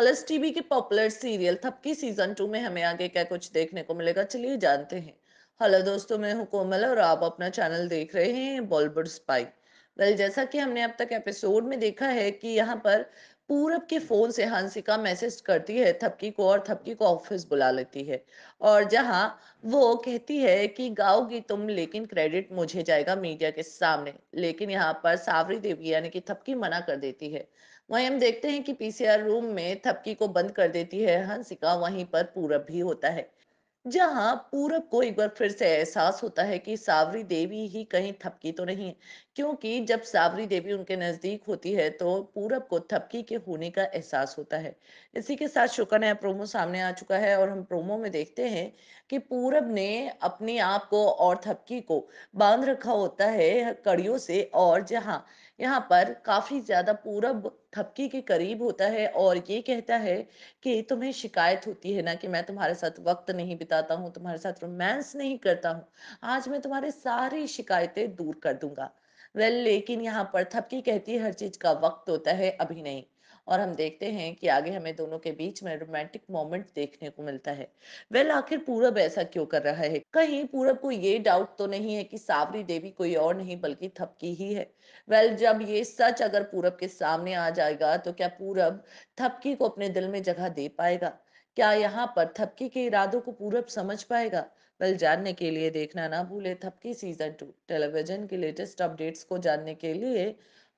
colours TV के popular serial Thapki season two में हमें आगे क्या कुछ देखने को मिलेगा चलिए जानते हैं हेलो दोस्तों मैं हूं कोमल और आप अपना चैनल देख रहे हैं बॉलीवुड स्पाई वेल जैसा कि हमने अब तक एपिसोड में देखा है कि यहाँ पर पूरब के फोन से हांसिका मैसेज करती है थपकी को और थपकी को ऑफिस बुला लेती है और जहाँ वो कहती है कि गाओगी तुम लेकिन क्रेडिट मुझे जाएगा मीडिया के सामने लेकिन यहाँ पर सावरी देवी यानी कि थपकी मना कर देती है वहीं हम देखते हैं कि पीसीआर रूम में थपकी को बंद कर देती है हंसिका वहीं पर पूरब भी होता है जहां पूरब को एक बार फिर से एहसास होता है कि सावरी देवी ही कहीं थपकी तो नहीं है क्योंकि जब सावरी देवी उनके नजदीक होती है तो पूरब को थपकी के होने का एहसास होता है इसी के साथ शुक्र का नया प्रोमो सामने आ चुका है और हम प्रोमो में देखते हैं कि पूरब ने अपने आप को और थपकी को बांध रखा होता है कड़ियों से और जहाँ यहाँ पर काफी ज्यादा पूरब थपकी के करीब होता है और ये कहता है कि तुम्हें शिकायत होती है ना कि मैं तुम्हारे साथ वक्त नहीं बिताता हूँ तुम्हारे साथ रोमांस नहीं करता हूँ आज मैं तुम्हारी सारी शिकायतें दूर कर दूंगा वेल लेकिन यहाँ पर थपकी कहती है हर चीज का वक्त होता है अभी नहीं और हम देखते हैं कि आगे हमें दोनों के बीच में रोमांटिक मोमेंट देखने को मिलता है वेल well, आखिर पूरब ऐसा क्यों कर रहा है कहीं पूरब को ये डाउट तो नहीं है कि सावरी देवी कोई और नहीं बल्कि थपकी ही है वेल well, जब ये सच अगर पूरब के सामने आ जाएगा तो क्या पूरब थपकी को अपने दिल में जगह दे पाएगा क्या यहाँ पर थपकी के इरादों को पूरब समझ पाएगा वेल जानने के लिए देखना ना भूले थपकी सीजन टू टेलीविजन के लेटेस्ट अपडेट्स को जानने के लिए